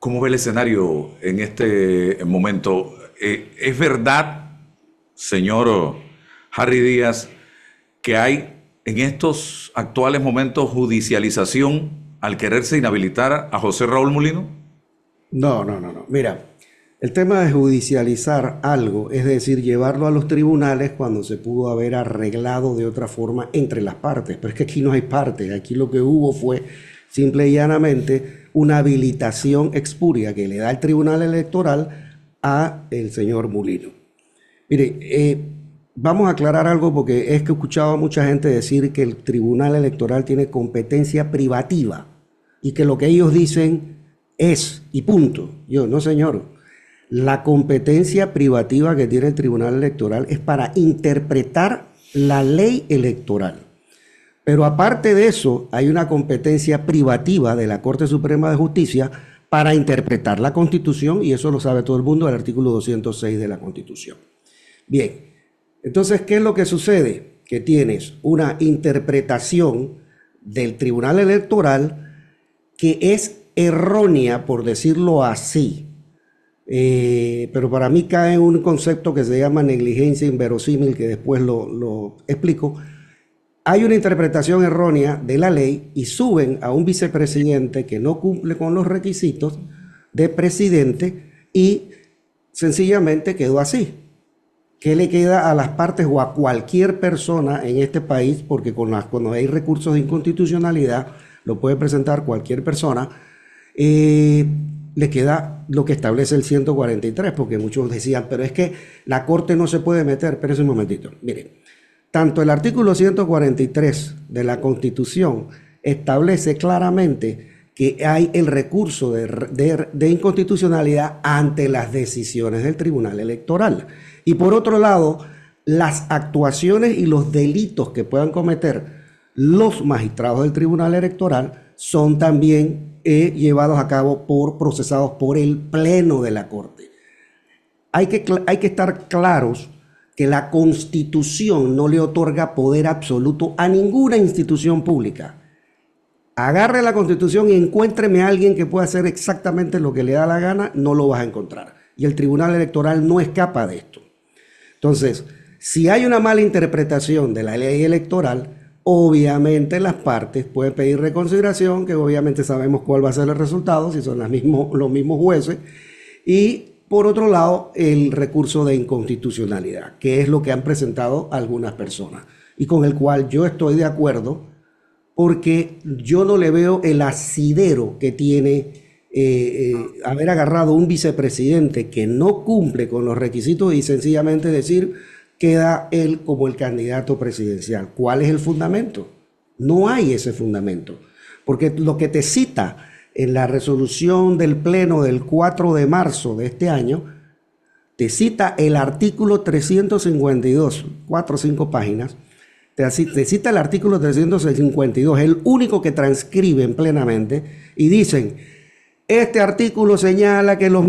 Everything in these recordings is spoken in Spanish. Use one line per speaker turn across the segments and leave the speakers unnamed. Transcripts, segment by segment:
¿Cómo ve el escenario en este momento? Eh, ¿Es verdad, señor Harry Díaz, que hay en estos actuales momentos judicialización al quererse inhabilitar a José Raúl Molino?
No, no, no, no. Mira, el tema de judicializar algo, es decir, llevarlo a los tribunales cuando se pudo haber arreglado de otra forma entre las partes, pero es que aquí no hay partes, aquí lo que hubo fue simple y llanamente una habilitación expuria que le da el Tribunal Electoral a el señor Mulino. Mire, eh, vamos a aclarar algo porque es que he escuchado a mucha gente decir que el Tribunal Electoral tiene competencia privativa y que lo que ellos dicen es y punto. Yo, no señor, la competencia privativa que tiene el Tribunal Electoral es para interpretar la ley electoral. Pero aparte de eso, hay una competencia privativa de la Corte Suprema de Justicia para interpretar la Constitución, y eso lo sabe todo el mundo, el artículo 206 de la Constitución. Bien, entonces, ¿qué es lo que sucede? Que tienes una interpretación del Tribunal Electoral que es errónea, por decirlo así. Eh, pero para mí cae un concepto que se llama negligencia inverosímil, que después lo explico hay una interpretación errónea de la ley y suben a un vicepresidente que no cumple con los requisitos de presidente y sencillamente quedó así. ¿Qué le queda a las partes o a cualquier persona en este país? Porque con las, cuando hay recursos de inconstitucionalidad, lo puede presentar cualquier persona. Eh, le queda lo que establece el 143, porque muchos decían, pero es que la Corte no se puede meter. Pero es un momentito, miren. Tanto el artículo 143 de la Constitución establece claramente que hay el recurso de, inconstitucionalidad ante las decisiones del Tribunal Electoral. Y por otro lado, las actuaciones y los delitos que puedan cometer los magistrados del Tribunal Electoral son también eh, llevados a cabo por procesados por el Pleno de la Corte. Hay que, hay que estar claros que la Constitución no le otorga poder absoluto a ninguna institución pública. Agarre la Constitución y encuéntreme a alguien que pueda hacer exactamente lo que le da la gana, no lo vas a encontrar. Y el Tribunal Electoral no escapa de esto. Entonces, si hay una mala interpretación de la ley electoral, Obviamente las partes pueden pedir reconsideración, que obviamente sabemos cuál va a ser el resultado, si son los mismos jueces, y por otro lado, el recurso de inconstitucionalidad, que es lo que han presentado algunas personas y con el cual yo estoy de acuerdo porque yo no le veo el asidero que tiene eh, eh, haber agarrado un vicepresidente que no cumple con los requisitos y sencillamente decir queda él como el candidato presidencial. ¿Cuál es el fundamento? No hay ese fundamento, porque lo que te cita en la resolución del Pleno del 4 de marzo de este año, te cita el artículo 352, cuatro o cinco páginas, te cita el artículo 352, el único que transcriben plenamente, y dicen, este artículo señala que los,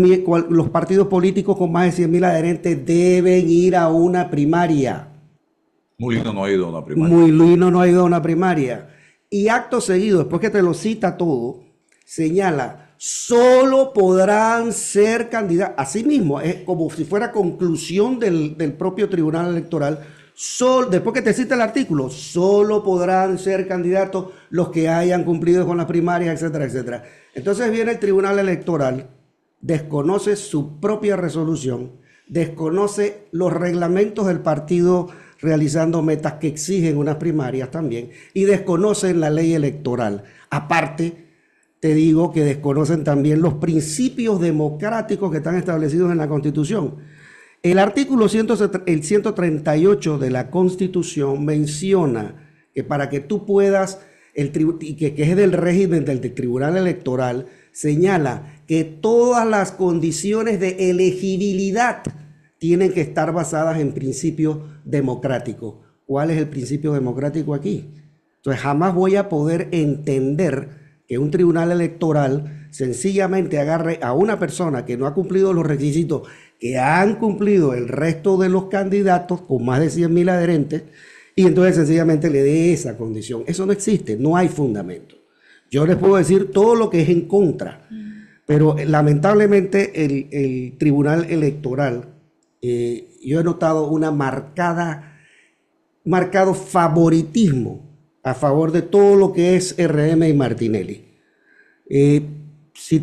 los partidos políticos con más de 100.000 adherentes deben ir a una primaria.
muy lindo no ha ido a una primaria.
muy lindo no ha ido a una primaria. Y acto seguido, después que te lo cita todo, señala, solo podrán ser candidatos, así mismo, es como si fuera conclusión del, propio tribunal electoral, después que te cita el artículo, solo podrán ser candidatos los que hayan cumplido con las primarias, etcétera, etcétera. Entonces viene el Tribunal Electoral, desconoce su propia resolución, desconoce los reglamentos del partido realizando metas que exigen unas primarias también, y desconocen la ley electoral. Aparte te digo que desconocen también los principios democráticos que están establecidos en la Constitución. El artículo 138 de la Constitución menciona que para que tú puedas, el y que es del régimen del Tribunal Electoral, señala que todas las condiciones de elegibilidad tienen que estar basadas en principios democráticos. ¿Cuál es el principio democrático aquí? Entonces jamás voy a poder entender que un tribunal electoral sencillamente agarre a una persona que no ha cumplido los requisitos que han cumplido el resto de los candidatos con más de 100.000 adherentes y entonces sencillamente le dé esa condición. Eso no existe, no hay fundamento. Yo les puedo decir todo lo que es en contra, pero eh, lamentablemente el, tribunal electoral, eh, yo he notado una marcada, marcado favoritismo a favor de todo lo que es RM y Martinelli. Eh, si,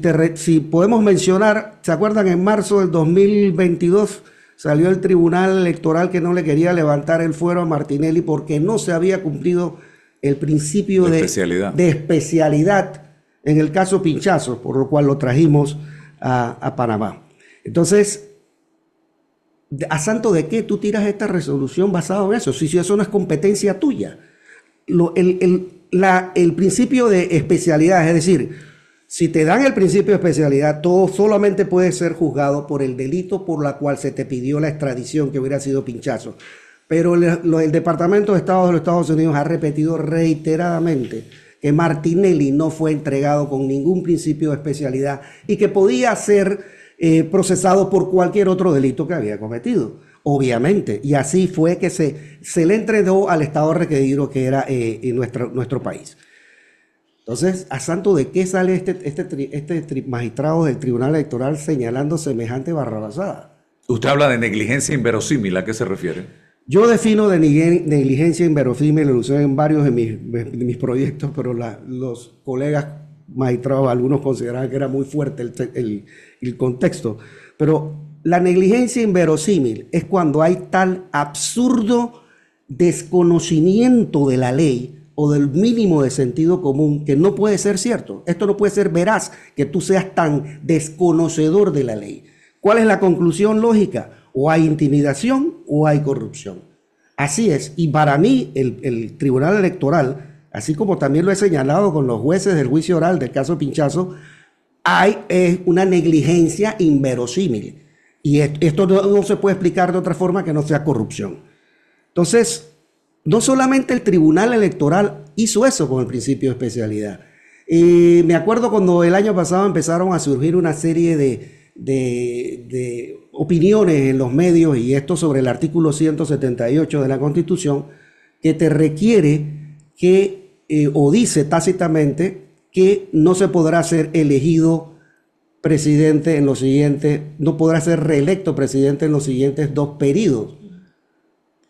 podemos mencionar, ¿se acuerdan? En marzo del 2022 salió el tribunal electoral que no le quería levantar el fuero a Martinelli porque no se había cumplido el principio de, especialidad. en el caso Pinchazo, por lo cual lo trajimos a, Panamá. Entonces, ¿a santo de qué tú tiras esta resolución basada en eso? si eso no es competencia tuya el, principio de especialidad, es decir, si te dan el principio de especialidad, todo solamente puede ser juzgado por el delito por la cual se te pidió la extradición, que hubiera sido pinchazo. Pero el, Departamento de Estado de los Estados Unidos ha repetido reiteradamente que Martinelli no fue entregado con ningún principio de especialidad y que podía ser eh, procesado por cualquier otro delito que había cometido obviamente. Y así fue que se, se le entregó al Estado requerido que era eh, en nuestro, nuestro país. Entonces, ¿a santo de qué sale este, este, este magistrado del Tribunal Electoral señalando semejante barrabasada?
Usted habla de negligencia inverosímil, ¿a qué se refiere?
Yo defino de negligencia inverosímil, lo usé en varios de mis, proyectos, pero los colegas magistrados, algunos consideraban que era muy fuerte el, el contexto. Pero la negligencia inverosímil es cuando hay tal absurdo desconocimiento de la ley o del mínimo de sentido común que no puede ser cierto. Esto no puede ser veraz que tú seas tan desconocedor de la ley. ¿Cuál es la conclusión lógica? O hay intimidación o hay corrupción. Así es. Y para mí el, Tribunal Electoral, así como también lo he señalado con los jueces del juicio oral del caso Pinchazo, hay una negligencia inverosímil y e-, esto no, se puede explicar de otra forma que no sea corrupción. Entonces, no solamente el Tribunal Electoral hizo eso con el principio de especialidad. me acuerdo cuando el año pasado empezaron a surgir una serie de, opiniones en los medios, y esto sobre el artículo 178 de la Constitución, que te requiere que, eh, o dice tácitamente, que no se podrá ser elegido presidente en los siguientes, no podrá ser reelecto presidente en los siguientes dos periodos.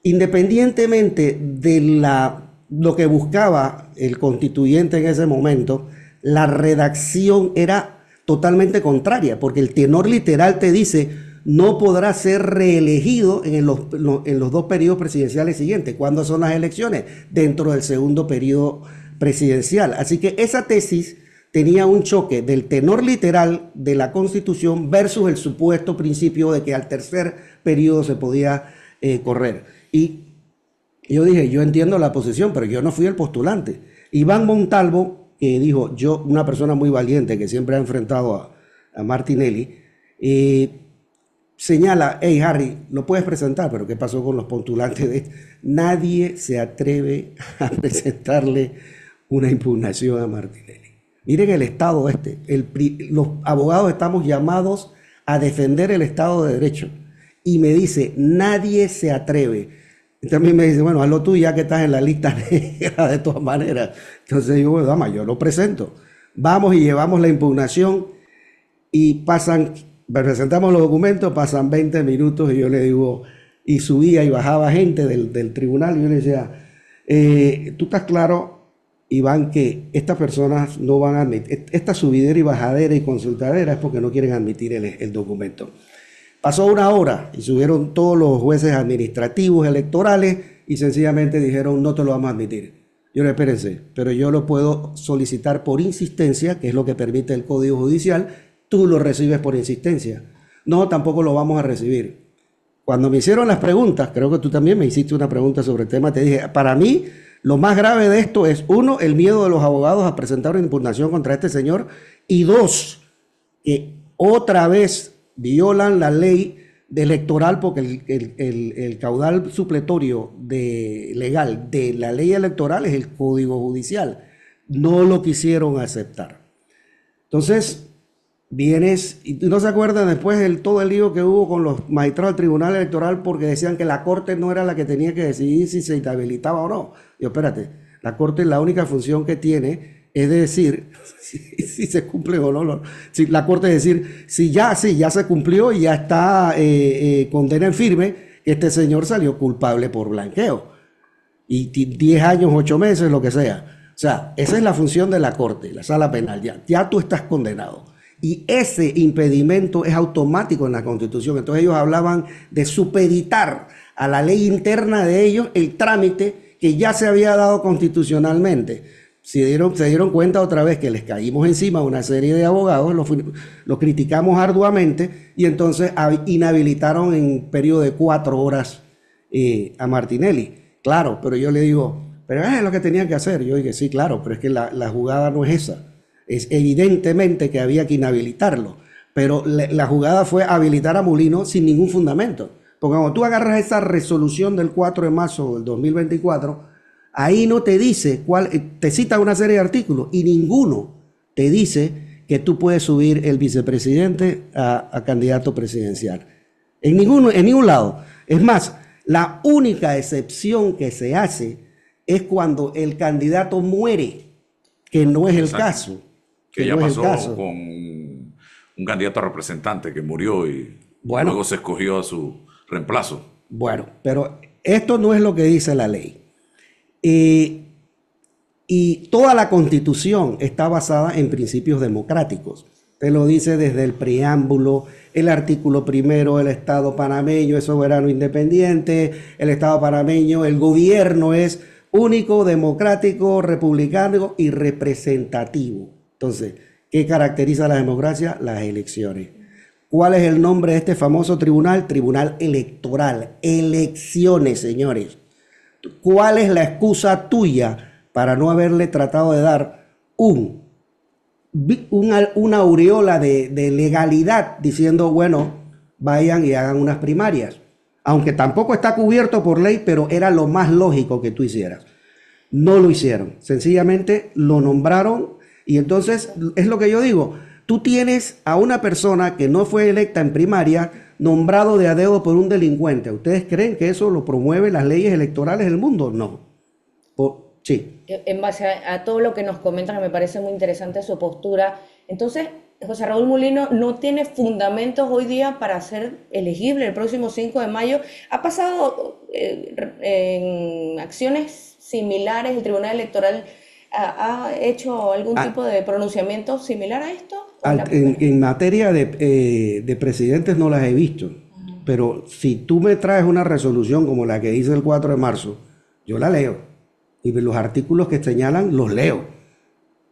Independientemente de la, lo que buscaba el constituyente en ese momento, la redacción era totalmente contraria, porque el tenor literal te dice, no podrá ser reelegido en los, en los dos periodos presidenciales siguientes. ¿Cuándo son las elecciones? Dentro del segundo periodo presidencial. Así que esa tesis tenía un choque del tenor literal de la Constitución versus el supuesto principio de que al tercer periodo se podía eh, correr. Y yo dije, yo entiendo la posición, pero yo no fui el postulante. Iván Montalvo, que dijo, yo, una persona muy valiente que siempre ha enfrentado a, Martinelli, eh, señala, hey Harry, lo puedes presentar, pero ¿qué pasó con los postulantes? De... Nadie se atreve a presentarle una impugnación a Martinelli. Miren el Estado este. los abogados estamos llamados a defender el Estado de Derecho. Y me dice, nadie se atreve. También me dice, bueno, hazlo tú ya que estás en la lista negra de todas maneras. Entonces yo, bueno, dama, yo lo presento. Vamos y llevamos la impugnación y pasan, presentamos los documentos, pasan 20 minutos y yo le digo, y subía y bajaba gente del, tribunal y yo le decía, eh, tú estás claro y van que estas personas no van a admitir, esta subidera y bajadera y consultadera es porque no quieren admitir el, el documento. Pasó una hora y subieron todos los jueces administrativos, electorales, y sencillamente dijeron, no te lo vamos a admitir. Yo le espérense, pero yo lo puedo solicitar por insistencia, que es lo que permite el Código Judicial, tú lo recibes por insistencia. No, tampoco lo vamos a recibir. Cuando me hicieron las preguntas, creo que tú también me hiciste una pregunta sobre el tema, te dije, para mí lo más grave de esto es, uno, el miedo de los abogados a presentar una impugnación contra este señor y dos, que otra vez violan la ley electoral porque el, caudal supletorio de, legal de la ley electoral es el código judicial. No lo quisieron aceptar. Entonces, vienes, y no se acuerdan después de todo el lío que hubo con los magistrados del Tribunal Electoral porque decían que la Corte no era la que tenía que decidir si se inhabilitaba o no. y espérate, la Corte la única función que tiene es decir si, se cumple o no. la Corte es decir, si ya, sí, ya se cumplió y ya está eh, eh, condena en firme, este señor salió culpable por blanqueo. Y 10 años, 8 meses, lo que sea. O sea, esa es la función de la Corte, la sala penal. Ya, ya tú estás condenado. Y ese impedimento es automático en la Constitución. Entonces ellos hablaban de supeditar a la ley interna de ellos el trámite que ya se había dado constitucionalmente. Se dieron, se dieron cuenta otra vez que les caímos encima a una serie de abogados, los lo criticamos arduamente y entonces inhabilitaron en periodo de cuatro horas eh, a Martinelli. Claro, pero yo le digo, pero eh, es lo que tenían que hacer. Yo dije, sí, claro, pero es que la jugada no es esa es evidentemente que había que inhabilitarlo. Pero la jugada fue habilitar a Molino sin ningún fundamento. Porque cuando tú agarras esa resolución del 4 de marzo del 2024, ahí no te dice cuál, eh, te cita una serie de artículos y ninguno te dice que tú puedes subir el vicepresidente a, candidato presidencial. En, ninguno, en ningún lado. Es más, la única excepción que se hace es cuando el candidato muere, que no es el caso que, ya pasó
con un candidato a representante que murió y luego se escogió a su reemplazo.
Bueno, pero esto no es lo que dice la ley. Y, toda la constitución está basada en principios democráticos. Te lo dice desde el preámbulo, el artículo primero, el Estado panameño es soberano independiente, el Estado panameño, el gobierno es único, democrático, republicano y representativo. Entonces, ¿qué caracteriza la democracia? Las elecciones. ¿Cuál es el nombre de este famoso tribunal? Tribunal electoral. Elecciones, señores. ¿Cuál es la excusa tuya para no haberle tratado de dar un, una, aureola de legalidad diciendo, bueno, vayan y hagan unas primarias? Aunque tampoco está cubierto por ley, pero era lo más lógico que tú hicieras. No lo hicieron. Sencillamente lo nombraron y entonces es lo que yo digo, tú tienes a una persona que no fue electa en primaria nombrado de adeudo por un delincuente. ¿Ustedes creen que eso lo promueve las leyes electorales del mundo? No. O, sí.
Eh, en base a, todo lo que nos comentan, me parece muy interesante su postura. Entonces, José Raúl Molino no tiene fundamentos hoy día para ser elegible el próximo 5 de mayo. Ha pasado eh, en acciones similares el Tribunal Electoral ha hecho algún ah. tipo de pronunciamiento similar a esto?
en, materia de, eh, de, presidentes no las he visto, pero si tú me traes una resolución como la que hice el 4 de marzo, yo la leo y los artículos que señalan los leo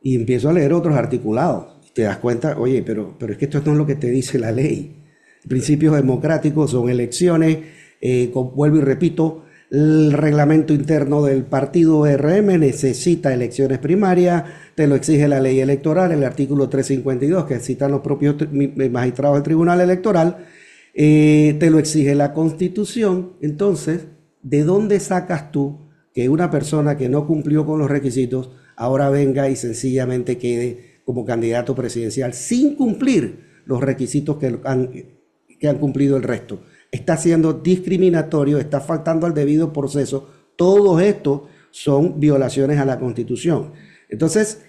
y empiezo a leer otros articulados. te das cuenta, oye, pero, pero es que esto no es lo que te dice la ley. Principios democráticos son elecciones, eh, vuelvo y repito, el reglamento interno del partido RM necesita elecciones primarias, te lo exige la ley electoral, el artículo 352 que citan los propios eh, magistrados del Tribunal Electoral, eh, te lo exige la Constitución. Entonces, ¿de dónde sacas tú que una persona que no cumplió con los requisitos ahora venga y sencillamente quede como candidato presidencial sin cumplir los requisitos que han cumplido el resto? está siendo discriminatorio, está faltando al debido proceso. Todos estos son violaciones a la Constitución. Entonces,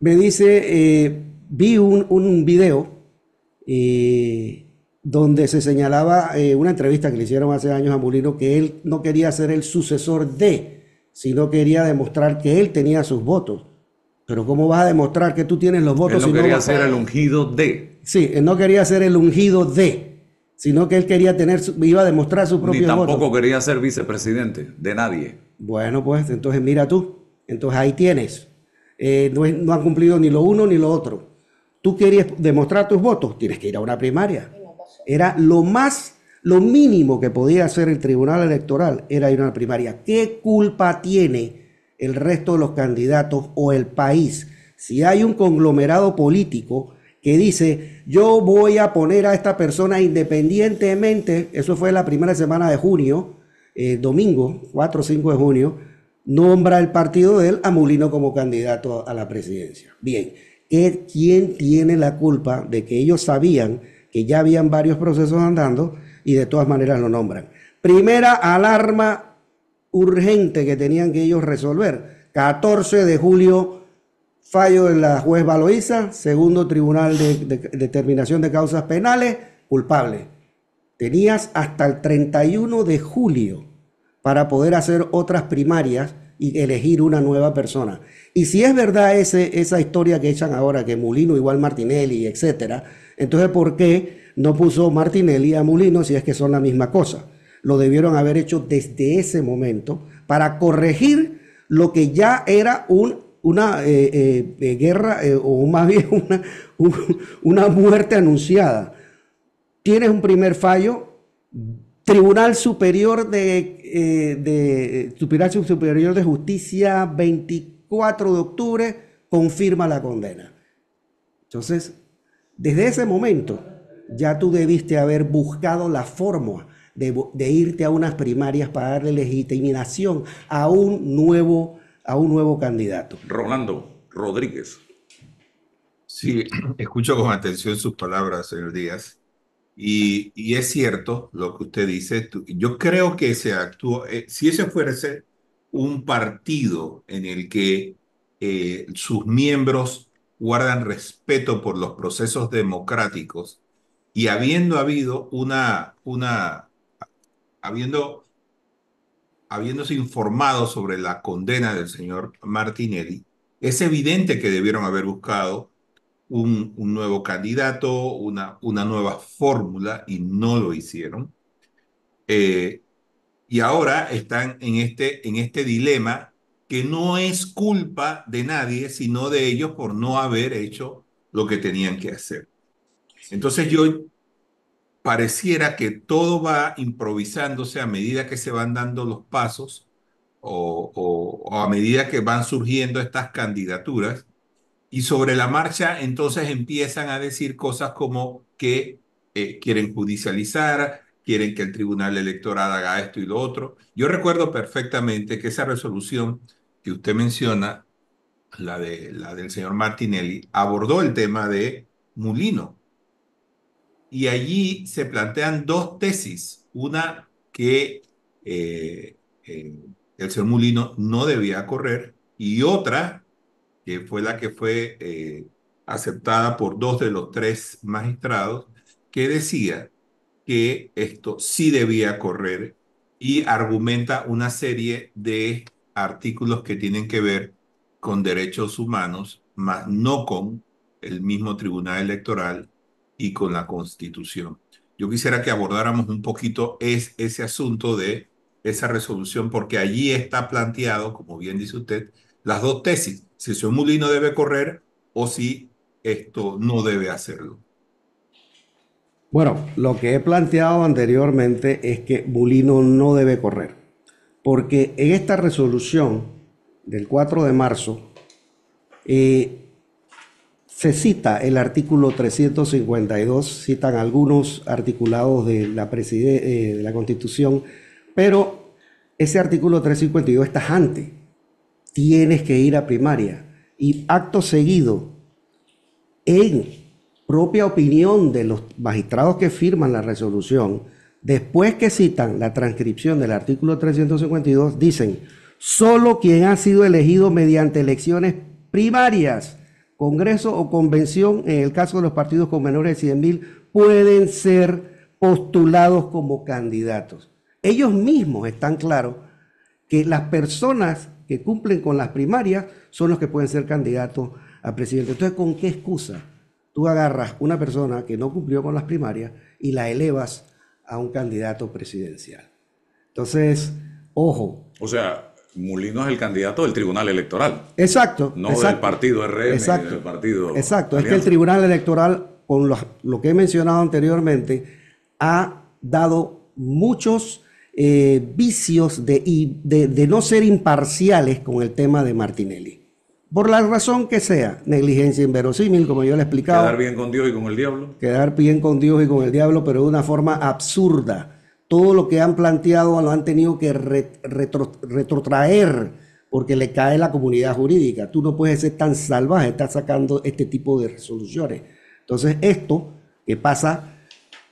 me dice, eh, vi un, un video eh, donde se señalaba eh, una entrevista que le hicieron hace años a Molino que él no quería ser el sucesor de, sino quería demostrar que él tenía sus votos. Pero ¿cómo vas a demostrar que tú tienes los votos? Él no quería ser el
ungido de.
Sí, él no quería ser el ungido de sino que él quería tener, iba a demostrar su propio Ni tampoco
quería ser vicepresidente de nadie.
Bueno, pues entonces mira tú, entonces ahí tienes. Eh, no, no, han cumplido ni lo uno ni lo otro. Tú querías demostrar tus votos, tienes que ir a una primaria. Era lo más, lo mínimo que podía hacer el Tribunal Electoral, era ir a una primaria. ¿Qué culpa tiene el resto de los candidatos o el país? Si hay un conglomerado político que dice, yo voy a poner a esta persona independientemente, eso fue la primera semana de junio, eh, domingo 4 o 5 de junio, nombra el partido de él a Mulino como candidato a la presidencia. Bien, ¿quién tiene la culpa de que ellos sabían que ya habían varios procesos andando y de todas maneras lo nombran? Primera alarma urgente que tenían que ellos resolver. 14 de julio Fallo de la juez Valoisa, segundo tribunal de, determinación de causas penales, culpable. Tenías hasta el 31 de julio para poder hacer otras primarias y elegir una nueva persona. Y si es verdad esa historia que echan ahora, que Mulino igual Martinelli, etcétera, entonces ¿por qué no puso Martinelli a Mulino si es que son la misma cosa? Lo debieron haber hecho desde ese momento para corregir lo que ya era un una eh, eh, eh, guerra o más bien una, muerte anunciada. Tienes un primer fallo, Tribunal Superior de, Superior de Justicia 24 de octubre confirma la condena. Entonces, desde ese momento ya tú debiste haber buscado la forma de, de, irte a unas primarias para darle legitimación a un nuevo a un nuevo candidato.
Rolando Rodríguez. Sí, escucho con atención sus palabras, señor Díaz. Y, es cierto lo que usted dice. Yo creo que se actuó, eh, si ese fuese un partido en el que eh, sus miembros guardan respeto por los procesos democráticos y habiendo habido una, una, habiendo habiéndose informado sobre la condena del señor Martinelli, es evidente que debieron haber buscado un, nuevo candidato, una, una nueva fórmula, y no lo hicieron. Eh, y ahora están en este, en este dilema que no es culpa de nadie, sino de ellos por no haber hecho lo que tenían que hacer. Entonces yo pareciera que todo va improvisándose a medida que se van dando los pasos o, a medida que van surgiendo estas candidaturas. Y sobre la marcha entonces empiezan a decir cosas como que eh, quieren judicializar, quieren que el Tribunal Electoral haga esto y lo otro. Yo recuerdo perfectamente que esa resolución que usted menciona, la, de, la del señor Martinelli, abordó el tema de Mulino y allí se plantean dos tesis. Una que eh, eh, el señor Mulino no debía correr y otra que fue la que fue eh, aceptada por dos de los tres magistrados, que decía que esto sí debía correr y argumenta una serie de artículos que tienen que ver con derechos humanos, más no con el mismo tribunal electoral y con la Constitución. Yo quisiera que abordáramos un poquito ese asunto de esa resolución, porque allí está planteado, como bien dice usted, las dos tesis, si su mulino debe correr o si esto no debe hacerlo.
Bueno, lo que he planteado anteriormente es que mulino no debe correr, porque en esta resolución del 4 de marzo eh, se cita el artículo 352, citan algunos articulados de la, eh, de la Constitución, pero ese artículo 352 está tajante. Tienes que ir a primaria. Y acto seguido, en propia opinión de los magistrados que firman la resolución, después que citan la transcripción del artículo 352, dicen, solo quien ha sido elegido mediante elecciones primarias Congreso o convención, en el caso de los partidos con menores de 100 mil, pueden ser postulados como candidatos. Ellos mismos están claros que las personas que cumplen con las primarias son los que pueden ser candidatos a presidente. Entonces, ¿con qué excusa tú agarras una persona que no cumplió con las primarias y la elevas a un candidato presidencial? Entonces, ojo.
O sea, Mulino es el candidato del Tribunal Electoral.
Exacto. No del
partido RM, exacto, del partido. Exacto. Es que el
Tribunal Electoral, con lo, que he mencionado anteriormente, ha dado muchos eh, vicios de, de no ser imparciales con el tema de Martinelli. Por la razón que sea, negligencia inverosímil, como yo le he explicado. Quedar
bien con Dios y con el diablo.
Quedar bien con Dios y con el diablo, pero de una forma absurda todo lo que han planteado lo han tenido que retrotraer porque le cae la comunidad jurídica. Tú no puedes ser tan salvaje, estás sacando este tipo de resoluciones. Entonces, esto que pasa,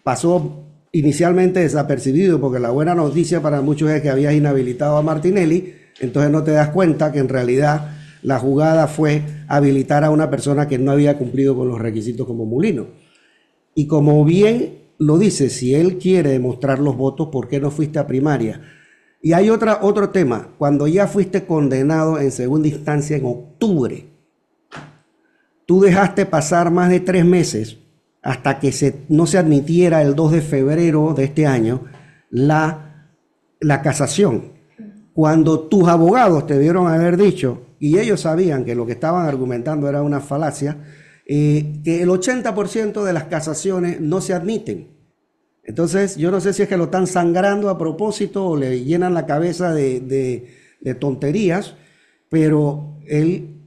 pasó inicialmente desapercibido, porque la buena noticia para muchos es que habías inhabilitado a Martinelli, entonces no te das cuenta que en realidad la jugada fue habilitar a una persona que no había cumplido con los requisitos como Mulino. Y como bien lo dice, si él quiere demostrar los votos, ¿por qué no fuiste a primaria? Y hay otra, otro tema, cuando ya fuiste condenado en segunda instancia en octubre, tú dejaste pasar más de tres meses hasta que se, no se admitiera el 2 de febrero de este año la, la casación. Cuando tus abogados te dieron haber dicho, y ellos sabían que lo que estaban argumentando era una falacia, eh, que el 80% de las casaciones no se admiten. Entonces, yo no sé si es que lo están sangrando a propósito o le llenan la cabeza de, tonterías, pero él,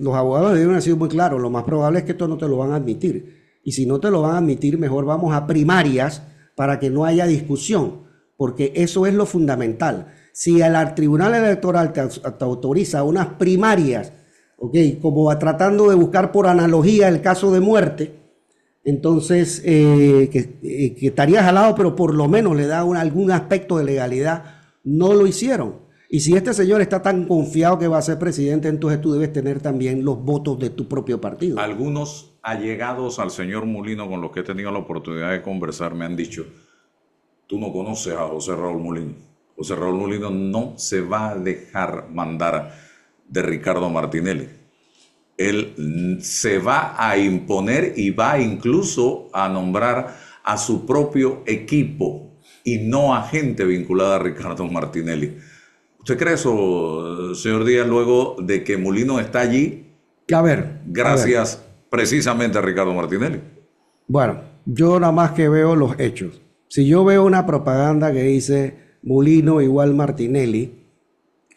los abogados deben haber sido muy claros, lo más probable es que esto no te lo van a admitir. Y si no te lo van a admitir, mejor vamos a primarias para que no haya discusión, porque eso es lo fundamental. Si el Tribunal Electoral te, autoriza unas primarias, ¿ok? como tratando de buscar por analogía el caso de muerte, entonces, eh, que, eh, estarías al lado, pero por lo menos le da algún aspecto de legalidad. No lo hicieron. Y si este señor está tan confiado que va a ser presidente, entonces tú debes tener también los votos de tu propio partido.
Algunos allegados al señor Molino con los que he tenido la oportunidad de conversar me han dicho, tú no conoces a José Raúl Molino. José Raúl Mulino no se va a dejar mandar de Ricardo Martinelli. Él se va a imponer y va incluso a nombrar a su propio equipo y no a gente vinculada a Ricardo Martinelli. ¿Usted cree eso, señor Díaz, luego de que Mulino está allí? A ver. Gracias precisamente a Ricardo Martinelli.
Bueno, yo nada más que veo los hechos. Si yo veo una propaganda que dice Mulino igual Martinelli,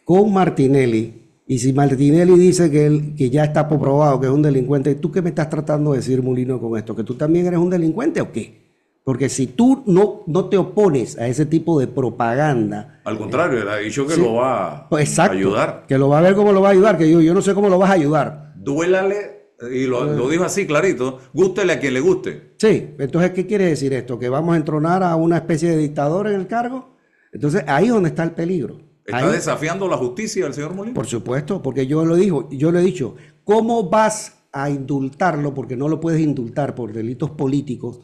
con Martinelli y si Martinelli dice que, él, que ya está comprobado que es un delincuente, ¿tú qué me estás tratando de decir, Mulino, con esto? ¿Que tú también eres un delincuente o qué? Porque si tú no, no te opones a ese tipo de propaganda.
Al contrario, él ha dicho que lo va a pues ayudar.
Que lo va a ver cómo lo va a ayudar, que yo, yo no sé cómo lo vas a ayudar.
Duélale, y lo, lo dijo así clarito, gústele a quien le guste.
Sí, entonces, ¿qué quiere decir esto? ¿Que vamos a entronar a una especie de dictador en el cargo? Entonces, ahí es donde está el peligro. ¿Está
desafiando la justicia del señor Molina?
Por supuesto, porque yo lo digo, yo le he dicho, ¿cómo vas a indultarlo? Porque no lo puedes indultar por delitos políticos.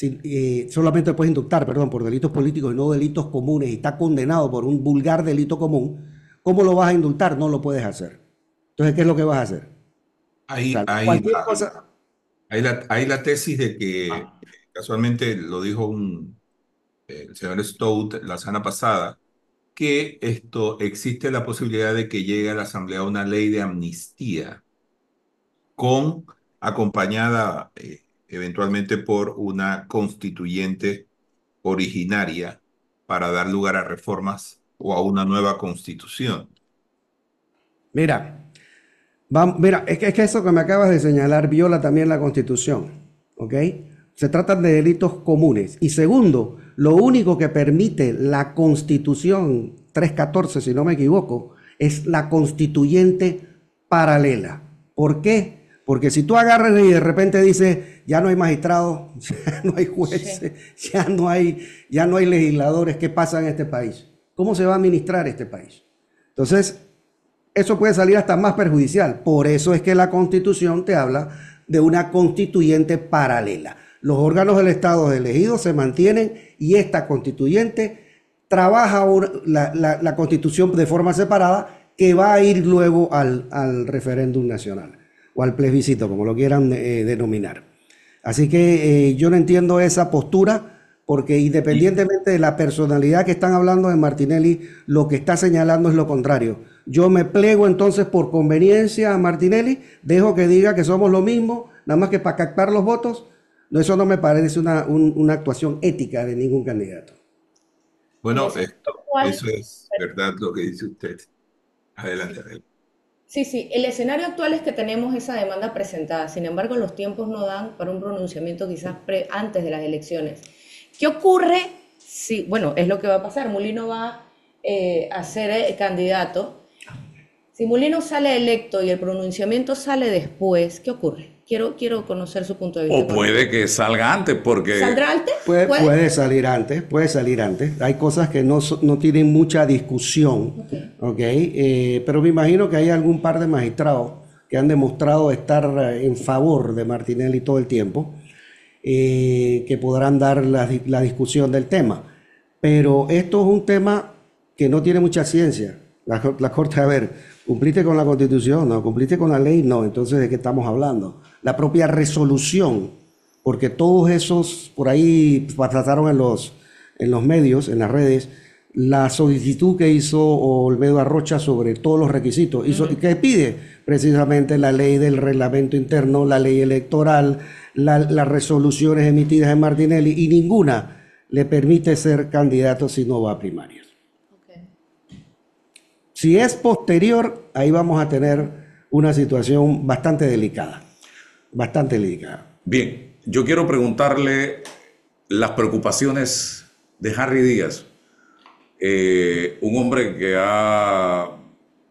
Eh, solamente lo puedes indultar, perdón, por delitos políticos y no delitos comunes, y está condenado por un vulgar delito común, ¿cómo lo vas a indultar? No lo puedes hacer. Entonces, ¿qué es lo que vas a hacer?
Ahí, ahí, la, cosa... ahí, la, tesis de que, ah. casualmente lo dijo un, el señor Stout la semana pasada, que esto existe la posibilidad de que llegue a la Asamblea una ley de amnistía con acompañada eh, eventualmente por una constituyente originaria para dar lugar a reformas o a una nueva constitución.
Mira, vamos, mira es, que, es que eso que me acabas de señalar viola también la constitución, ¿ok? Se tratan de delitos comunes. Y segundo, lo único que permite la Constitución 314, si no me equivoco, es la constituyente paralela. ¿Por qué? Porque si tú agarras y de repente dices, ya no hay magistrados, ya no hay jueces, ya, no hay, ya no hay legisladores, ¿qué pasa en este país? ¿Cómo se va a administrar este país? Entonces, eso puede salir hasta más perjudicial. Por eso es que la Constitución te habla de una constituyente paralela. Los órganos del Estado elegidos se mantienen y esta constituyente trabaja la, constitución de forma separada que va a ir luego al, referéndum nacional o al plebiscito, como lo quieran eh, denominar. Así que eh, yo no entiendo esa postura porque independientemente de la personalidad que están hablando de Martinelli, lo que está señalando es lo contrario. Yo me plego entonces por conveniencia a Martinelli, dejo que diga que somos lo mismo, nada más que para captar los votos, no, eso no me parece una, actuación ética de ningún candidato.
Bueno, eso, es verdad lo que dice usted. Adelante,
Sí, sí, el escenario actual es que tenemos esa demanda presentada, sin embargo los tiempos no dan para un pronunciamiento quizás antes de las elecciones. ¿Qué ocurre si, bueno, es lo que va a pasar, Mulino va eh, a ser eh, candidato? Si Mulino sale electo y el pronunciamiento sale después, ¿qué ocurre? Quiero, conocer su punto de vista. O puede
que salga antes,
porque... ¿Saldrá antes? Puede, salir antes, puede salir antes. Hay cosas que no, tienen mucha discusión, ¿ok? Eh, pero me imagino que hay algún par de magistrados que han demostrado estar eh, en favor de Martinelli todo el tiempo, eh, que podrán dar la, discusión del tema. Pero esto es un tema que no tiene mucha ciencia. La, la Corte, a ver, ¿Cumpliste con la constitución? No. ¿Cumpliste con la ley? No. Entonces, ¿de qué estamos hablando? La propia resolución, porque todos esos por ahí trataron pues, en los, en los medios, en las redes, la solicitud que hizo Olmedo Arrocha sobre todos los requisitos. Hizo, ¿Qué pide? Precisamente la ley del reglamento interno, la ley electoral, las resoluciones emitidas en Martinelli y ninguna le permite ser candidato si no va a primarios. Si es posterior, ahí vamos a tener una situación bastante delicada, bastante delicada.
Bien, yo quiero preguntarle las preocupaciones de Harry Díaz, eh, un hombre que ha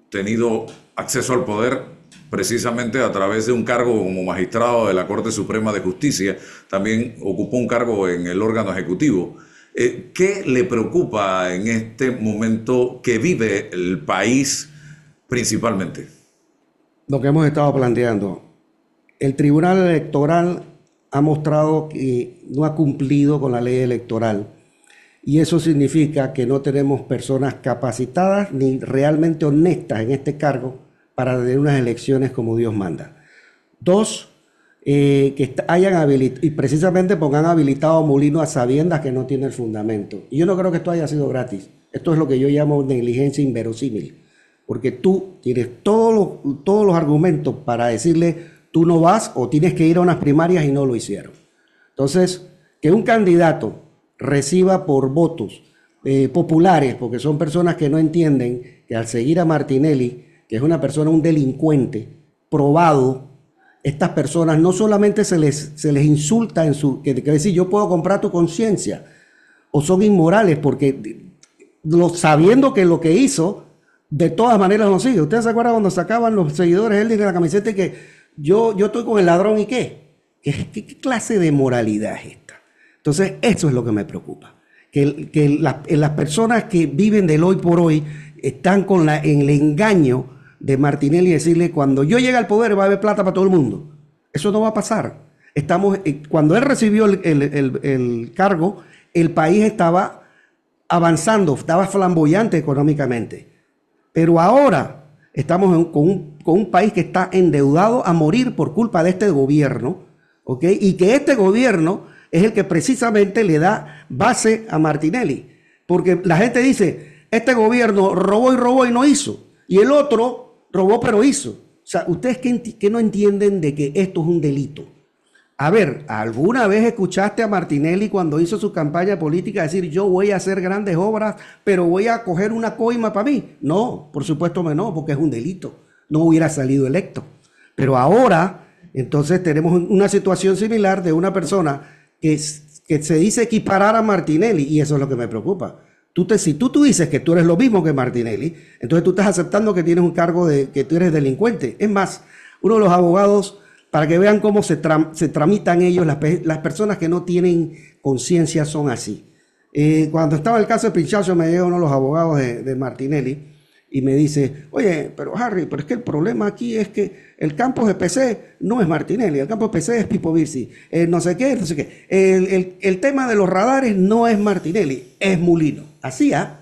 tenido acceso al poder precisamente a través de un cargo como magistrado de la Corte Suprema de Justicia, también ocupó un cargo en el órgano ejecutivo. Eh, ¿Qué le preocupa en este momento que vive el país principalmente?
Lo que hemos estado planteando. El Tribunal Electoral ha mostrado que no ha cumplido con la ley electoral. Y eso significa que no tenemos personas capacitadas ni realmente honestas en este cargo para tener unas elecciones como Dios manda. Dos, eh, que hayan habilitado, y precisamente pongan han habilitado molino a sabiendas que no tiene el fundamento. Y yo no creo que esto haya sido gratis. Esto es lo que yo llamo negligencia inverosímil. Porque tú tienes todos los, todos los argumentos para decirle, tú no vas o tienes que ir a unas primarias y no lo hicieron. Entonces, que un candidato reciba por votos eh, populares, porque son personas que no entienden que al seguir a Martinelli, que es una persona, un delincuente, probado, estas personas no solamente se les, se les insulta en su, que, que decir yo puedo comprar tu conciencia, o son inmorales porque sabiendo que lo que hizo, de todas maneras lo sigue. ¿Ustedes se acuerdan cuando sacaban los seguidores él de la camiseta que yo, yo estoy con el ladrón y qué? ¿Qué, clase de moralidad es esta? Entonces, eso es lo que me preocupa. Que, las personas que viven del hoy por hoy están con la, en el engaño de Martinelli decirle, cuando yo llegue al poder va a haber plata para todo el mundo. Eso no va a pasar. Estamos, eh, cuando él recibió el, cargo, el país estaba avanzando, estaba flamboyante económicamente. Pero ahora estamos con, un, país que está endeudado a morir por culpa de este gobierno, Y que este gobierno es el que precisamente le da base a Martinelli. Porque la gente dice, este gobierno robó y robó y no hizo. Y el otro Robó pero hizo. O sea, ¿ustedes qué, no entienden de que esto es un delito? A ver, ¿alguna vez escuchaste a Martinelli cuando hizo su campaña política decir yo voy a hacer grandes obras, pero voy a coger una coima para mí? No, por supuesto que no, porque es un delito. No hubiera salido electo. Pero ahora, entonces tenemos una situación similar de una persona que, que se dice equiparar a Martinelli, y eso es lo que me preocupa si tú, tú dices que tú eres lo mismo que Martinelli, entonces tú estás aceptando que tienes un cargo de que tú eres delincuente. Es más, uno de los abogados, para que vean cómo se, tramitan ellos, las, personas que no tienen conciencia son así. Eh, cuando estaba el caso de Pinchazo, me llegó uno de los abogados de Martinelli y me dice, oye, pero Harry, pero es que el problema aquí es que el campo de PC no es Martinelli, el campo de PC es Pipo Virsi, no sé qué, no sé qué. El, tema de los radares no es Martinelli, es Mulino. Así, ¿ah?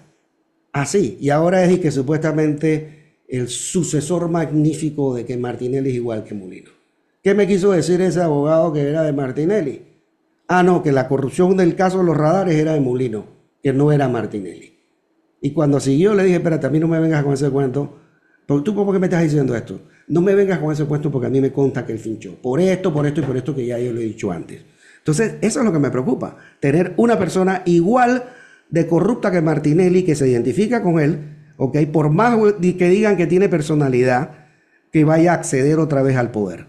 Así. Y ahora es que supuestamente el sucesor magnífico de que Martinelli es igual que Mulino. ¿Qué me quiso decir ese abogado que era de Martinelli? Ah, no, que la corrupción del caso de los radares era de Mulino, que no era Martinelli. Y cuando siguió le dije, espérate, a mí no me vengas con ese cuento. Pero tú, ¿por qué me estás diciendo esto? No me vengas con ese cuento porque a mí me consta que el finchó. Por esto, por esto y por esto que ya yo lo he dicho antes. Entonces, eso es lo que me preocupa. Tener una persona igual de corrupta que Martinelli, que se identifica con él, ¿ok? Por más que digan que tiene personalidad, que vaya a acceder otra vez al poder.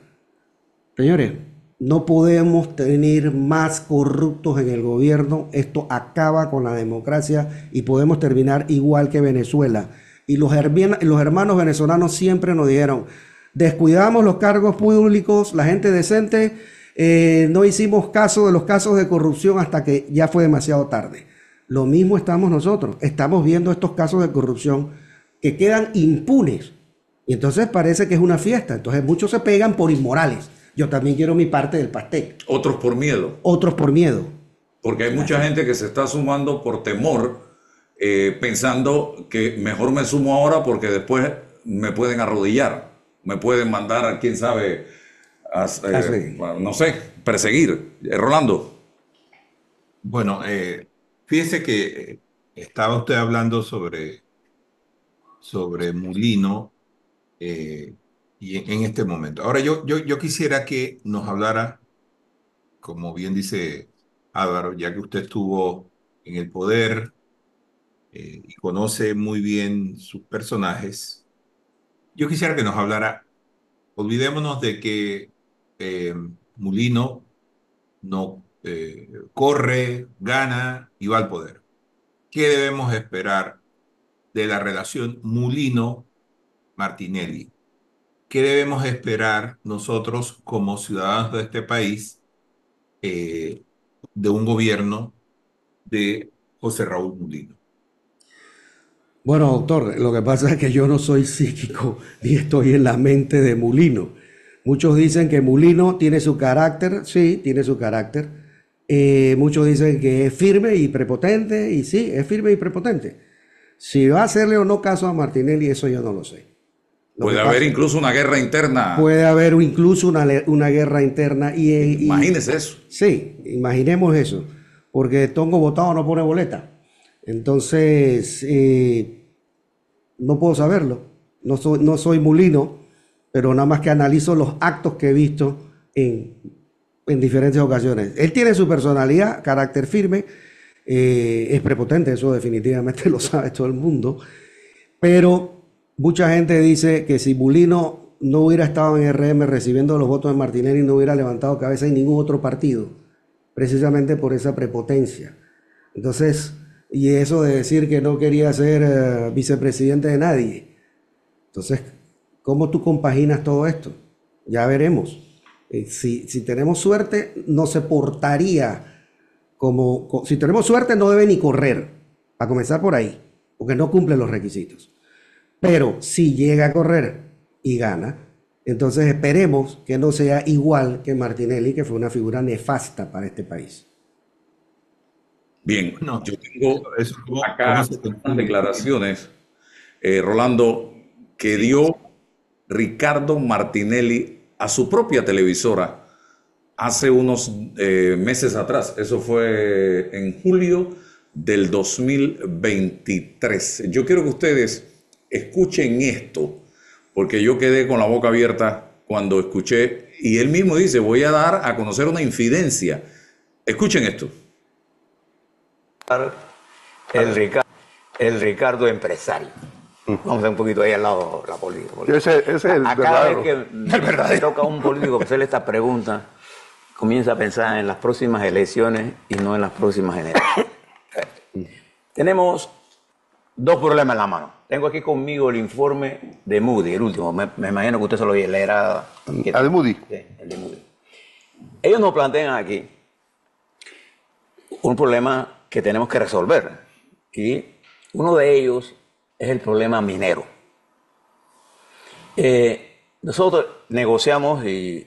Señores, no podemos tener más corruptos en el gobierno. Esto acaba con la democracia y podemos terminar igual que Venezuela. Y los, hermanos venezolanos siempre nos dijeron, descuidamos los cargos públicos, la gente decente, eh, no hicimos caso de los casos de corrupción hasta que ya fue demasiado tarde. Lo mismo estamos nosotros. Estamos viendo estos casos de corrupción que quedan impunes. Y entonces parece que es una fiesta. Entonces muchos se pegan por inmorales yo también quiero mi parte del pastel.
Otros por miedo.
Otros por miedo.
Porque hay mucha gente que se está sumando por temor, eh, pensando que mejor me sumo ahora porque después me pueden arrodillar, me pueden mandar a quién
sabe, eh, no sé, perseguir. Eh, Rolando. Bueno, fíjese que estaba usted hablando sobre, sobre Mulino y en este momento. Ahora yo, yo, quisiera que nos hablara, como bien dice Álvaro, ya que usted estuvo en el poder eh, y conoce muy bien sus personajes, yo quisiera que nos hablara, olvidémonos de que eh, Mulino no eh, corre, gana y va al poder. ¿Qué debemos esperar de la relación Mulino-Martinelli? ¿qué debemos esperar nosotros como ciudadanos de este país eh, de un gobierno de José Raúl Mulino?
Bueno, doctor, lo que pasa es que yo no soy psíquico y estoy en la mente de Mulino. Muchos dicen que Mulino tiene su carácter, sí, tiene su carácter. Eh, muchos dicen que es firme y prepotente, y sí, es firme y prepotente. Si va a hacerle o no caso a Martinelli, eso yo no lo sé.
Puede haber incluso una guerra interna. Puede
haber incluso una, guerra interna. Y, Imagínese eso. Sí, imaginemos eso. Porque Tongo votado no pone boleta. Entonces, eh, no puedo saberlo. No soy, mulino, pero nada más que analizo los actos que he visto en, en diferentes ocasiones. Él tiene su personalidad, carácter firme, eh, es prepotente, eso definitivamente lo sabe todo el mundo. Pero Mucha gente dice que si Bulino no hubiera estado en RM recibiendo los votos de Martinelli, no hubiera levantado cabeza en ningún otro partido, precisamente por esa prepotencia. Entonces, y eso de decir que no quería ser eh, vicepresidente de nadie. Entonces, ¿cómo tú compaginas todo esto? Ya veremos. Eh, si, si, tenemos suerte, no se portaría como... Si tenemos suerte, no debe ni correr, a comenzar por ahí, porque no cumple los requisitos. Pero si llega a correr y gana, entonces esperemos que no sea igual que Martinelli, que fue una figura nefasta para este país.
Bien, yo tengo eso, acá declaraciones, eh, Rolando, que dio Ricardo Martinelli a su propia televisora hace unos eh, meses atrás. Eso fue en julio del 2023. Yo quiero que ustedes escuchen esto, porque yo quedé con la boca abierta cuando escuché, y él mismo dice, voy a dar a conocer una infidencia. Escuchen esto.
El Ricardo, el empresario. Vamos a un poquito ahí al lado la política. cada vez que toca a un político hacerle esta pregunta, comienza a pensar en las próximas elecciones y no en las próximas generaciones. Tenemos dos problemas en la mano. Tengo aquí conmigo el informe de Moody, el último. Me, imagino que usted se lo leerá. Mm, ¿Al de Moody? Sí, el de Moody. Ellos nos plantean aquí un problema que tenemos que resolver. Y uno de ellos es el problema minero. Eh, nosotros negociamos, y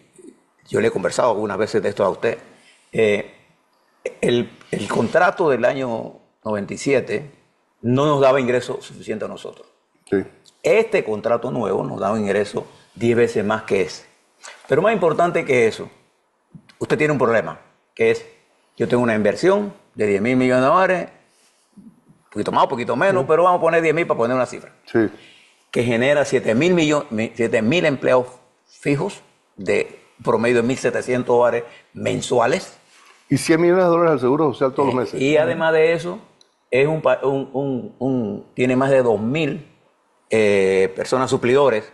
yo le he conversado algunas veces de esto a usted, eh, el, el contrato del año 97 no nos daba ingreso suficiente a nosotros. Sí. Este contrato nuevo nos da un ingreso 10 veces más que ese. Pero más importante que eso, usted tiene un problema, que es, yo tengo una inversión de 10 mil millones de dólares, poquito más, poquito menos, pero vamos a poner 10 mil para poner una cifra, sí. que genera 7 mil empleos fijos de promedio de 1.700 dólares mensuales. Y 100 millones de dólares al Seguro Social todos los eh, meses. Y además de eso, es un, tiene más de 2.000 eh, personas suplidores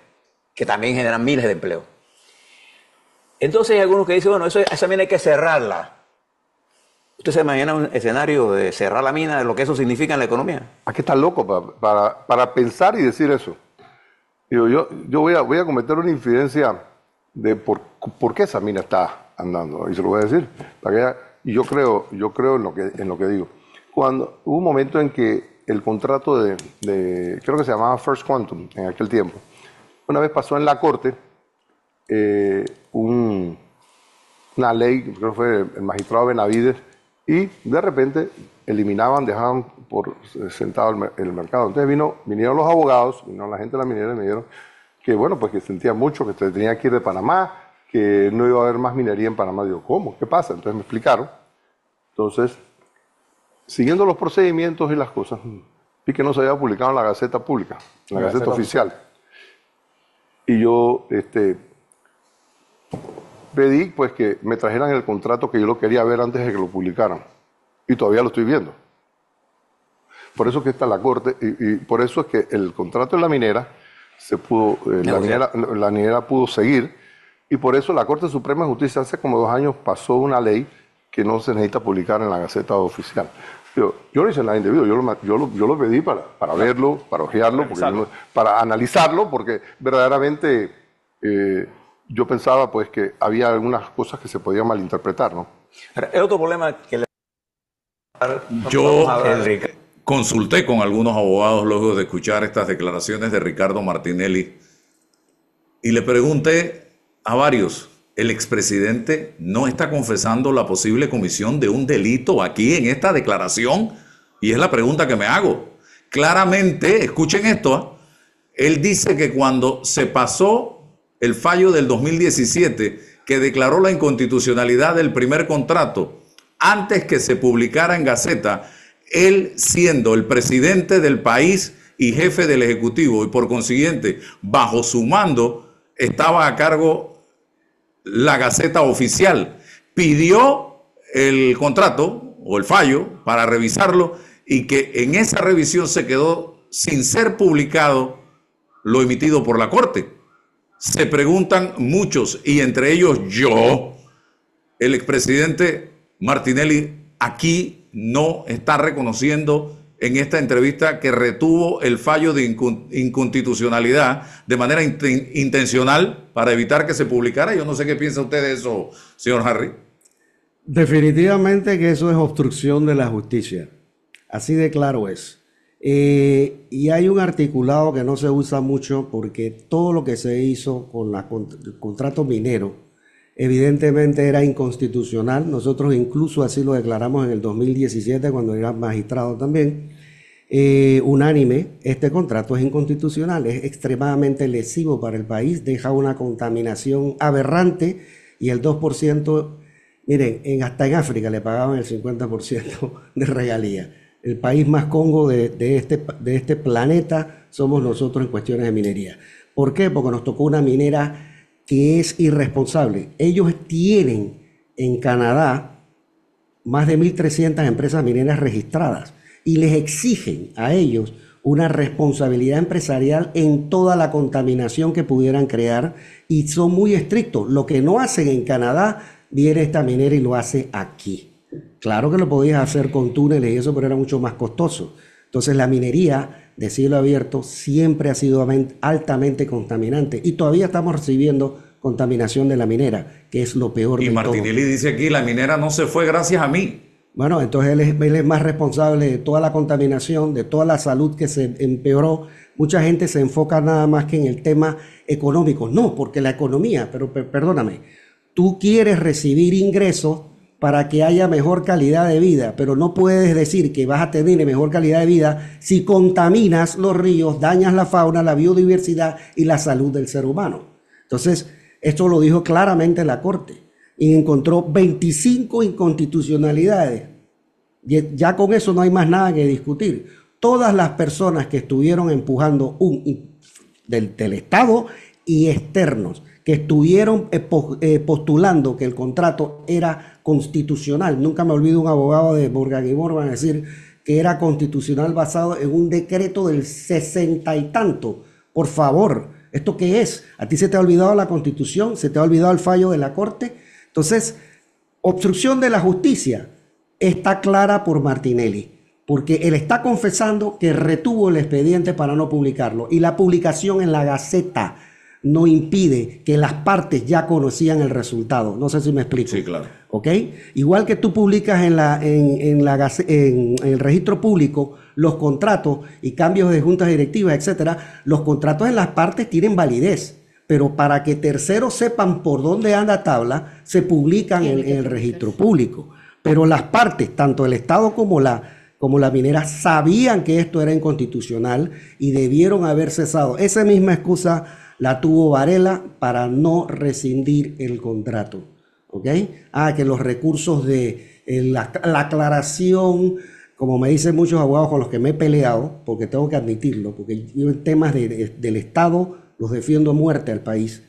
que también generan miles de empleos. Entonces hay algunos que dicen, bueno, esa mina hay que cerrarla. ¿Usted se imagina un escenario de cerrar la mina, de lo que eso significa en la economía? Aquí está loco para,
pensar y decir eso. Yo, yo, voy, a, voy a cometer una
infidencia
de por, qué esa mina está andando. Y se lo voy a decir. Para y yo creo, yo creo en lo que, en lo que digo cuando hubo un momento en que el contrato de, creo que se llamaba First Quantum en aquel tiempo, una vez pasó en la corte eh, una ley, creo que fue el magistrado Benavides, y de repente eliminaban, dejaban por sentado el, mercado. Entonces vino, vinieron los abogados, vinieron la gente de la minera y me dijeron que bueno, pues que sentía mucho, que tenía que ir de Panamá, que no iba a haber más minería en Panamá. Digo, ¿cómo? ¿Qué pasa? Entonces me explicaron. Entonces siguiendo los procedimientos y las cosas, vi que no se había publicado en la Gaceta Pública, en la, Gaceta, Oficial. Y yo este, pedí pues, que me trajeran el contrato que yo lo quería ver antes de que lo publicaran. Y todavía lo estoy viendo. Por eso que está la corte y, por eso es que el contrato de la minera se pudo, eh, la, minera, la minera pudo seguir y por eso la Corte Suprema de Justicia hace como dos años pasó una ley que no se necesita publicar en la Gaceta Oficial. Yo, yo no hice nada indebido, yo lo, yo lo, pedí para, verlo, para ojearlo, para analizarlo, porque, verdaderamente eh, yo pensaba pues que había algunas cosas que se podían malinterpretar, ¿no?
otro problema que le...
yo consulté con algunos abogados luego de escuchar estas declaraciones de Ricardo Martinelli y le pregunté a varios el expresidente no está confesando la posible comisión de un delito aquí en esta declaración? Y es la pregunta que me hago. Claramente, escuchen esto, ¿ah? él dice que cuando se pasó el fallo del 2017 que declaró la inconstitucionalidad del primer contrato, antes que se publicara en Gaceta, él siendo el presidente del país y jefe del Ejecutivo, y por consiguiente, bajo su mando, estaba a cargo la Gaceta Oficial. Pidió el contrato o el fallo para revisarlo y que en esa revisión se quedó sin ser publicado lo emitido por la Corte. Se preguntan muchos, y entre ellos yo, el expresidente Martinelli aquí no está reconociendo en esta entrevista que retuvo el fallo de inconstitucionalidad de manera intencional para evitar que se publicara. Yo no sé qué piensa usted de eso, señor Harry.
Definitivamente que eso es obstrucción de la justicia. Así de claro es. Eh, y hay un articulado que no se usa mucho porque todo lo que se hizo con la, con el contrato minero, evidentemente era inconstitucional. Nosotros incluso así lo declaramos en el 2017 cuando era magistrado también. Eh, unánime, este contrato es inconstitucional, es extremadamente lesivo para el país, deja una contaminación aberrante y el 2%, miren, hasta en África le pagaban el 50% de regalía. El país más congo de, este, de este planeta somos nosotros en cuestiones de minería. ¿Por qué? Porque nos tocó una minera que es irresponsable. Ellos tienen en Canadá más de 1.300 empresas mineras registradas y les exigen a ellos una responsabilidad empresarial en toda la contaminación que pudieran crear y son muy estrictos. Lo que no hacen en Canadá, viene esta minera y lo hace aquí. Claro que lo podías hacer con túneles y eso, pero era mucho más costoso. Entonces la minería de cielo abierto siempre ha sido altamente contaminante y todavía estamos recibiendo contaminación de la minera, que es lo peor.
Y Martinelli dice aquí, la minera no se fue gracias a mí.
Bueno, entonces él es, él es, más responsable de toda la contaminación, de toda la salud que se empeoró. Mucha gente se enfoca nada más que en el tema económico. No, porque la economía, pero perdóname, tú quieres recibir ingresos para que haya mejor calidad de vida, pero no puedes decir que vas a tener mejor calidad de vida si contaminas los ríos, dañas la fauna, la biodiversidad y la salud del ser humano. Entonces, esto lo dijo claramente la Corte y encontró 25 inconstitucionalidades. Ya con eso no hay más nada que discutir. Todas las personas que estuvieron empujando del, del Estado y externos que estuvieron eh, postulando que el contrato era constitucional. Nunca me olvido un abogado de y a decir que era constitucional basado en un decreto del sesenta y tanto. Por favor, ¿esto qué es? ¿A ti se te ha olvidado la constitución? ¿Se te ha olvidado el fallo de la corte? Entonces, obstrucción de la justicia está clara por Martinelli porque él está confesando que retuvo el expediente para no publicarlo y la publicación en la Gaceta no impide que las partes ya conocían el resultado. No sé si me explico. Sí, claro. ¿Ok? Igual que tú publicas en, la, en, el registro público los contratos y cambios de juntas directivas, etcétera, los contratos en las partes tienen validez. Pero para que terceros sepan por dónde anda tabla, se publican en, el registro público. Pero las partes, tanto el Estado como la, como la minera sabían que esto era inconstitucional y debieron haber cesado. Esa misma excusa la tuvo Varela para no rescindir el contrato. ¿Ok? Ah, que los recursos de eh, la, aclaración, como me dicen muchos abogados con los que me he peleado, porque tengo que admitirlo, porque yo en temas del Estado los defiendo a muerte al país.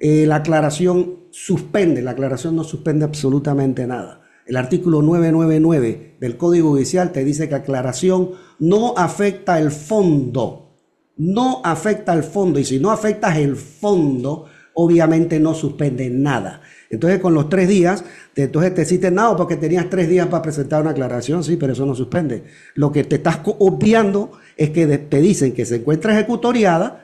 Eh, la aclaración suspende, la aclaración no suspende absolutamente nada. El artículo 999 del Código Judicial te dice que aclaración no afecta el fondo no afecta al fondo y si no afectas el fondo, obviamente no suspende nada. Entonces con los tres días, entonces te hiciste nada porque tenías tres días para presentar una aclaración, sí, pero eso no suspende. Lo que te estás obviando es que te dicen que se encuentra ejecutoriada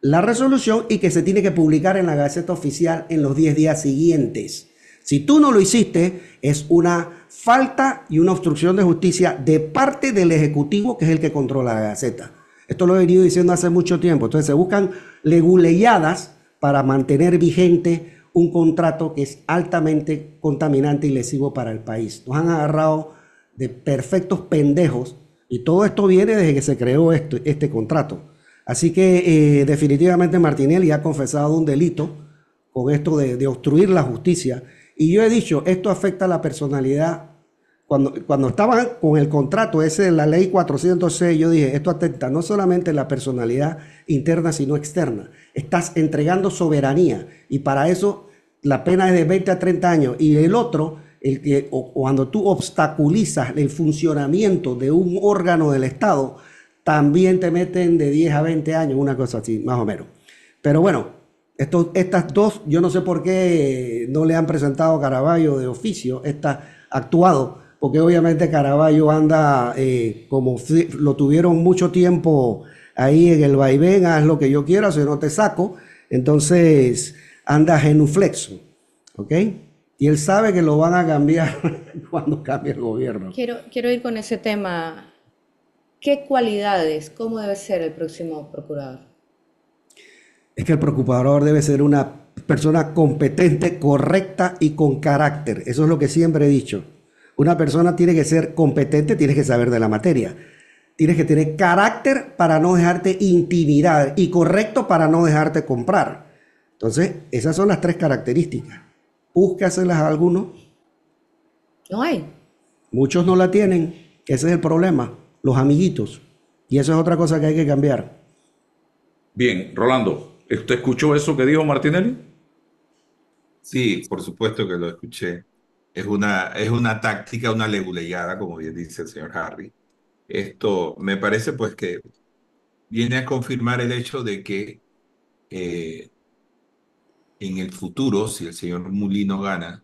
la resolución y que se tiene que publicar en la Gaceta Oficial en los diez días siguientes. Si tú no lo hiciste, es una falta y una obstrucción de justicia de parte del Ejecutivo, que es el que controla la Gaceta. Esto lo he venido diciendo hace mucho tiempo. Entonces se buscan leguleyadas para mantener vigente un contrato que es altamente contaminante y lesivo para el país. Nos han agarrado de perfectos pendejos y todo esto viene desde que se creó este contrato. Así que eh, definitivamente Martinelli ha confesado un delito con esto de, obstruir la justicia. Y yo he dicho, esto afecta a la personalidad cuando, estaban con el contrato ese de la ley 406, yo dije, esto atenta no solamente la personalidad interna, sino externa. Estás entregando soberanía y para eso la pena es de 20 a 30 años. Y el otro, cuando tú obstaculizas el funcionamiento de un órgano del Estado, también te meten de 10 a 20 años, una cosa así, más o menos. Pero bueno, estas dos, yo no sé por qué no le han presentado a Caraballo de oficio, está actuado porque obviamente Caraballo anda eh, como lo tuvieron mucho tiempo ahí en el vaivén, haz lo que yo quiera, si no te saco, entonces anda genuflexo, ¿ok? Y él sabe que lo van a cambiar cuando cambie el gobierno.
Quiero, quiero ir con ese tema. ¿Qué cualidades, cómo debe ser el próximo procurador?
Es que el procurador debe ser una persona competente, correcta y con carácter. Eso es lo que siempre he dicho. Una persona tiene que ser competente, tiene que saber de la materia. Tienes que tener carácter para no dejarte intimidar y correcto para no dejarte comprar. Entonces, esas son las tres características. Búscaselas a algunos. No hay. Muchos no la tienen. Ese es el problema. Los amiguitos. Y eso es otra cosa que hay que cambiar.
Bien, Rolando, ¿usted escuchó eso que dijo Martinelli? Sí, por supuesto que lo escuché. Es una, es una táctica, una leguleyada, como bien dice el señor Harry. Esto me parece pues que viene a confirmar el hecho de que eh, en el futuro, si el señor Mulino gana,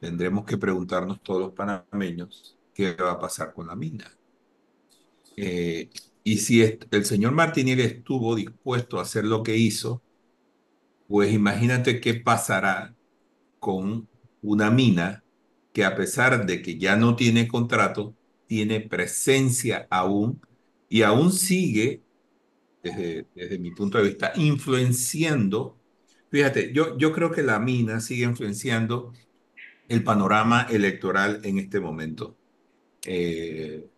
tendremos que preguntarnos todos los panameños qué va a pasar con la mina. Eh, y si el señor Martinelli estuvo dispuesto a hacer lo que hizo, pues imagínate qué pasará con una mina que a pesar de que ya no tiene contrato, tiene presencia aún y aún sigue, desde, mi punto de vista, influenciando. Fíjate, yo, yo creo que la mina sigue influenciando el panorama electoral en este momento. Eh,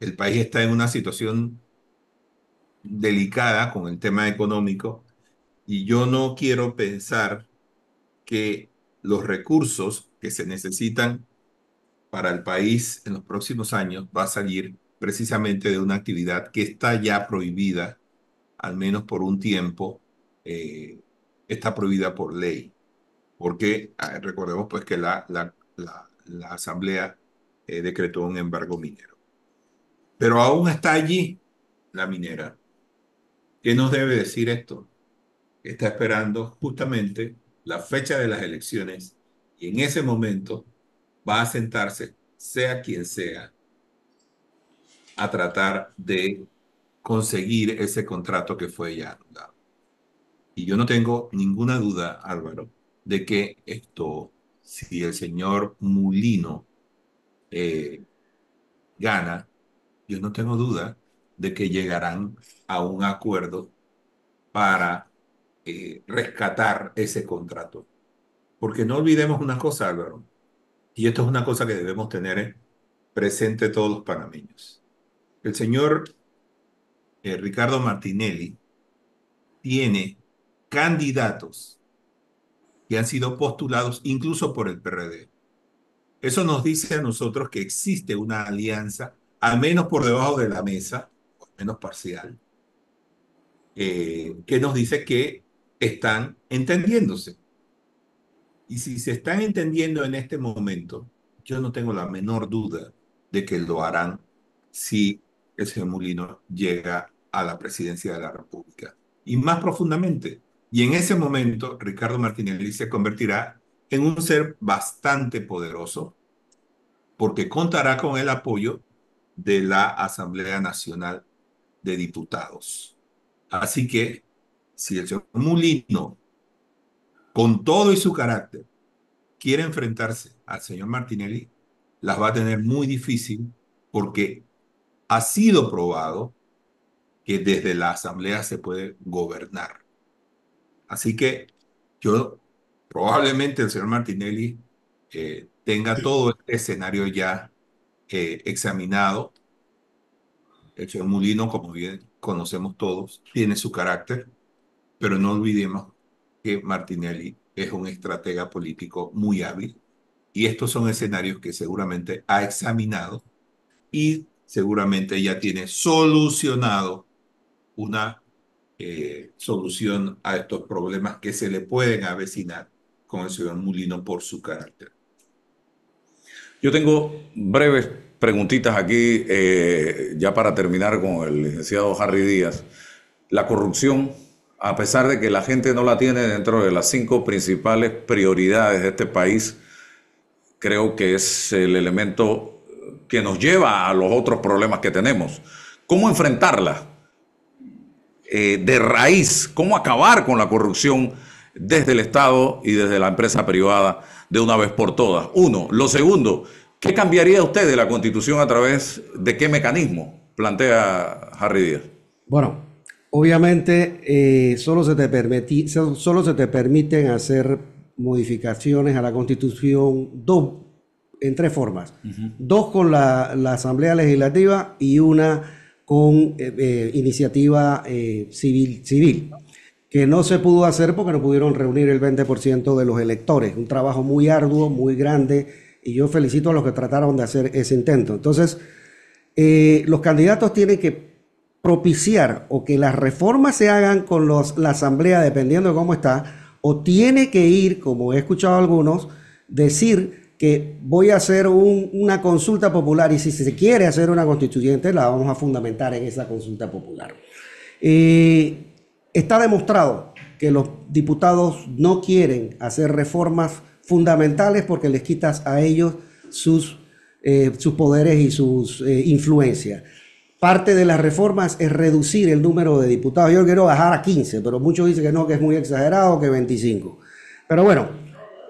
el país está en una situación delicada con el tema económico y yo no quiero pensar que los recursos que se necesitan para el país en los próximos años va a salir precisamente de una actividad que está ya prohibida, al menos por un tiempo, eh, está prohibida por ley. Porque ah, recordemos pues que la, Asamblea eh, decretó un embargo minero. Pero aún está allí la minera. ¿Qué nos debe decir esto? Está esperando justamente la fecha de las elecciones y en ese momento va a sentarse, sea quien sea, a tratar de conseguir ese contrato que fue ya anulado. Y yo no tengo ninguna duda, Álvaro, de que esto, si el señor Mulino eh, gana, yo no tengo duda de que llegarán a un acuerdo para eh, rescatar ese contrato. Porque no olvidemos una cosa, Álvaro, y esto es una cosa que debemos tener presente todos los panameños. El señor eh, Ricardo Martinelli tiene candidatos que han sido postulados incluso por el PRD. Eso nos dice a nosotros que existe una alianza, al menos por debajo de la mesa, al menos parcial, eh, que nos dice que están entendiéndose. Y si se están entendiendo en este momento, yo no tengo la menor duda de que lo harán si el Mulino llega a la presidencia de la República. Y más profundamente. Y en ese momento, Ricardo Martinelli se convertirá en un ser bastante poderoso, porque contará con el apoyo de la Asamblea Nacional de Diputados. Así que si el señor Mulino, con todo y su carácter, quiere enfrentarse al señor Martinelli, las va a tener muy difícil porque ha sido probado que desde la asamblea se puede gobernar. Así que yo probablemente el señor Martinelli eh, tenga todo este escenario ya eh, examinado. El señor Mulino, como bien conocemos todos, tiene su carácter pero no olvidemos que Martinelli es un estratega político muy hábil y estos son escenarios que seguramente ha examinado y seguramente ya tiene solucionado una eh, solución a estos problemas que se le pueden avecinar con el señor Mulino por su carácter.
Yo tengo breves preguntitas aquí, eh, ya para terminar con el licenciado Harry Díaz. La corrupción a pesar de que la gente no la tiene dentro de las cinco principales prioridades de este país, creo que es el elemento que nos lleva a los otros problemas que tenemos. ¿Cómo enfrentarla? Eh, de raíz, ¿cómo acabar con la corrupción desde el Estado y desde la empresa privada de una vez por todas? Uno. Lo segundo, ¿qué cambiaría usted de la Constitución a través de qué mecanismo? Plantea Harry Díaz.
Bueno, Obviamente, eh, solo, se te permiten hacer modificaciones a la Constitución dos, en tres formas. Dos con la, Asamblea Legislativa y una con eh, eh, iniciativa civil, que no se pudo hacer porque no pudieron reunir el 20% de los electores. Un trabajo muy arduo, muy grande, y yo felicito a los que trataron de hacer ese intento. Entonces, los candidatos tienen que propiciar o que las reformas se hagan con la asamblea, dependiendo de cómo está, o tiene que ir, como he escuchado algunos, decir que voy a hacer una consulta popular y si se quiere hacer una constituyente, la vamos a fundamentar en esa consulta popular. Eh, está demostrado que los diputados no quieren hacer reformas fundamentales porque les quitas a ellos sus, eh, sus poderes y sus eh, influencias. Parte de las reformas es reducir el número de diputados. Yo quiero bajar a 15, pero muchos dicen que no, que es muy exagerado, que 25. Pero bueno,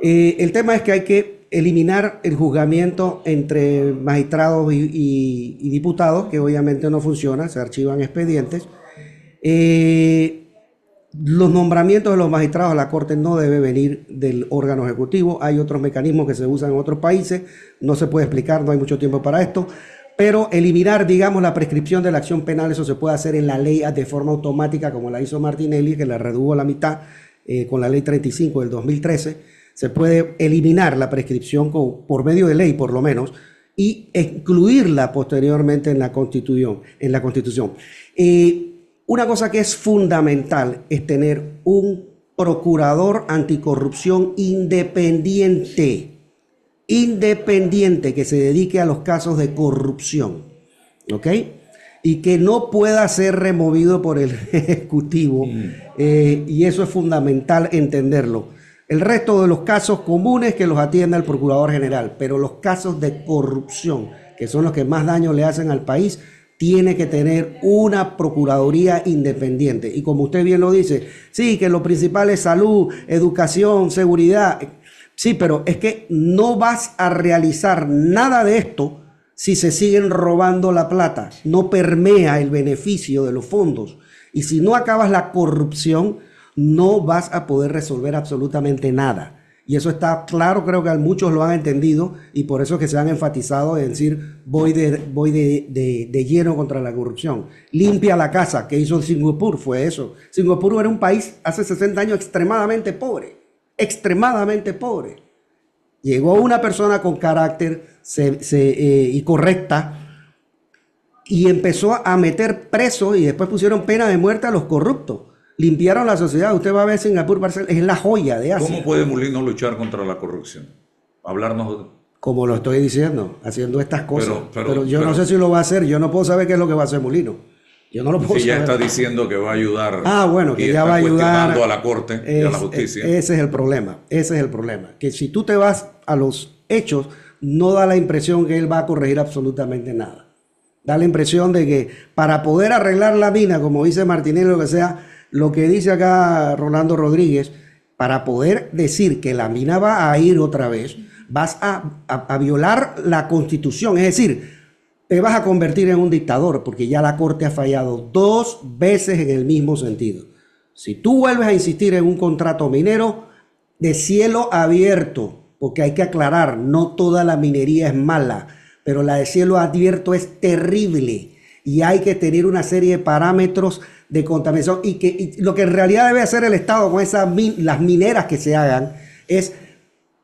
eh, el tema es que hay que eliminar el juzgamiento entre magistrados y, diputados, que obviamente no funciona, se archivan expedientes. Eh, los nombramientos de los magistrados a la Corte no debe venir del órgano ejecutivo. Hay otros mecanismos que se usan en otros países. No se puede explicar, no hay mucho tiempo para esto pero eliminar, digamos, la prescripción de la acción penal, eso se puede hacer en la ley de forma automática, como la hizo Martinelli, que la redujo a la mitad eh, con la ley 35 del 2013. Se puede eliminar la prescripción por medio de ley, por lo menos, y excluirla posteriormente en la constitución. En la constitución. Eh, una cosa que es fundamental es tener un procurador anticorrupción independiente independiente que se dedique a los casos de corrupción. ¿Ok? y que no pueda ser removido por el Ejecutivo. Mm. Eh, y eso es fundamental entenderlo. El resto de los casos comunes que los atienda el Procurador General, pero los casos de corrupción, que son los que más daño le hacen al país, tiene que tener una Procuraduría independiente. Y como usted bien lo dice, sí, que lo principal es salud, educación, seguridad Sí, pero es que no vas a realizar nada de esto si se siguen robando la plata. No permea el beneficio de los fondos. Y si no acabas la corrupción, no vas a poder resolver absolutamente nada. Y eso está claro, creo que muchos lo han entendido y por eso es que se han enfatizado en decir voy de, voy de lleno contra la corrupción. Limpia la casa, que hizo Singapur, fue eso. Singapur era un país hace 60 años extremadamente pobre extremadamente pobre. Llegó una persona con carácter eh, y correcta y empezó a meter presos y después pusieron pena de muerte a los corruptos. Limpiaron la sociedad. Usted va a ver Singapur, Barcelona, es la joya de Asia. ¿Cómo puede
Mulino luchar contra la corrupción? Hablarnos
como lo estoy diciendo, haciendo estas cosas. Pero, yo no sé si lo va a hacer, yo no puedo saber qué es lo que va a hacer Mulino yo no lo puedo si ya está
diciendo que va a ayudar. Ah, bueno, que ya va a ayudar. a la corte a la justicia. E, ese
es el problema. Ese es el problema. Que si tú te vas a los hechos, no da la impresión que él va a corregir absolutamente nada. Da la impresión de que para poder arreglar la mina, como dice Martínez, lo que sea, lo que dice acá Rolando Rodríguez, para poder decir que la mina va a ir otra vez, vas a violar la constitución. Es decir, te vas a convertir en un dictador, porque ya la Corte ha fallado dos veces en el mismo sentido. Si tú vuelves a insistir en un contrato minero de cielo abierto, porque hay que aclarar, no toda la minería es mala, pero la de cielo abierto es terrible y hay que tener una serie de parámetros de contaminación y que lo que en realidad debe hacer el Estado con esas las mineras que se hagan es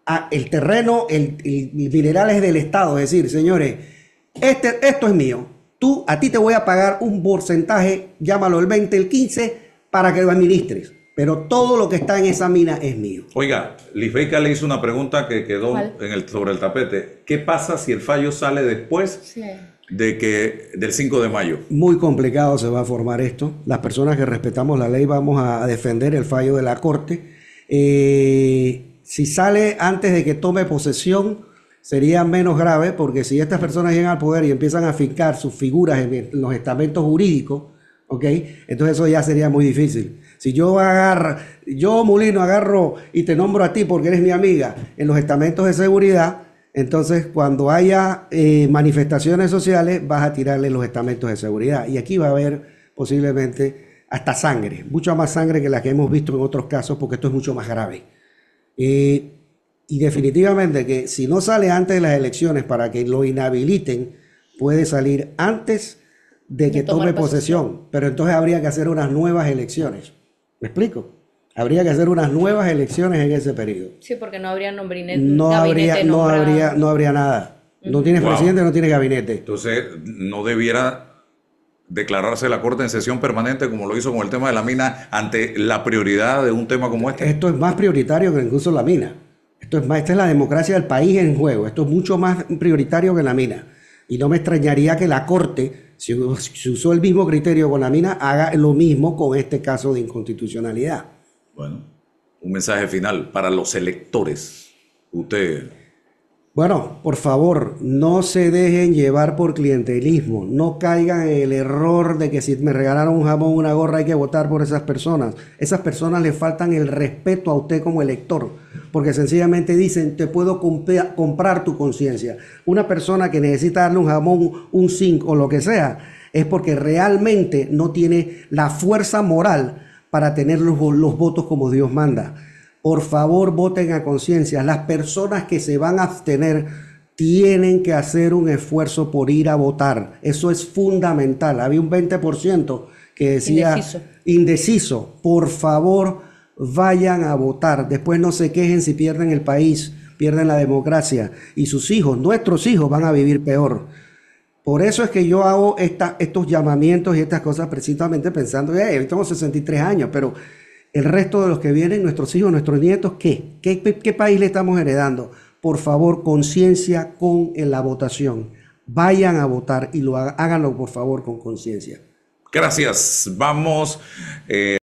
ah, el terreno, el, minerales mineral del Estado, es decir, señores, este, esto es mío. Tú, a ti te voy a pagar un porcentaje, llámalo el 20, el 15, para que lo administres. Pero todo lo que está en esa mina es mío.
Oiga, Lisbeca le hizo una pregunta que quedó en el, sobre el tapete. ¿Qué pasa si el fallo sale después? de que del 5 de mayo.
Muy complicado se va a formar esto. Las personas que respetamos la ley vamos a defender el fallo de la Corte. Eh, si sale antes de que tome posesión, sería menos grave porque si estas personas llegan al poder y empiezan a fincar sus figuras en los estamentos jurídicos, ¿ok? Entonces eso ya sería muy difícil. Si yo agarro, yo Mulino agarro y te nombro a ti porque eres mi amiga en los estamentos de seguridad, entonces cuando haya eh, manifestaciones sociales vas a tirarle los estamentos de seguridad y aquí va a haber posiblemente hasta sangre, mucha más sangre que la que hemos visto en otros casos porque esto es mucho más grave. Eh, y definitivamente que si no sale antes de las elecciones para que lo inhabiliten, puede salir antes de que tome posesión. Pero entonces habría que hacer unas nuevas elecciones. ¿Me explico? Habría que hacer unas nuevas elecciones en ese periodo.
Sí, porque no habría nombrinete. no habría, no habría,
no habría nada. No tiene presidente, no tiene gabinete.
Entonces, no debiera declararse la Corte en sesión permanente como lo hizo con el tema de la mina ante la prioridad de un tema como este.
Esto es más prioritario que incluso la mina. Entonces, esta es la democracia del país en juego. Esto es mucho más prioritario que la mina. Y no me extrañaría que la Corte, si, usó el mismo criterio con la mina, haga lo mismo con este caso de inconstitucionalidad.
Bueno, un mensaje final para los electores. Usted.
Bueno, por favor, no se dejen llevar por clientelismo, no caigan en el error de que si me regalaron un jamón, una gorra, hay que votar por esas personas. Esas personas le faltan el respeto a usted como elector porque sencillamente dicen, te puedo comprar tu conciencia. Una persona que necesita darle un jamón, un zinc o lo que sea, es porque realmente no tiene la fuerza moral para tener los, los votos como Dios manda. Por favor, voten a conciencia. Las personas que se van a abstener tienen que hacer un esfuerzo por ir a votar. Eso es fundamental. Había un 20% que decía indeciso. indeciso. Por favor, vayan a votar. Después no se quejen si pierden el país, pierden la democracia. Y sus hijos, nuestros hijos, van a vivir peor. Por eso es que yo hago estos llamamientos y estas cosas precisamente pensando, hey, eh, hoy tengo 63 años, pero el resto de los que vienen, nuestros hijos, nuestros nietos, ¿qué? ¿Qué, país le estamos heredando? Por favor, conciencia con la votación. Vayan a votar y lo háganlo, por favor, con conciencia.
Gracias. Vamos. Eh,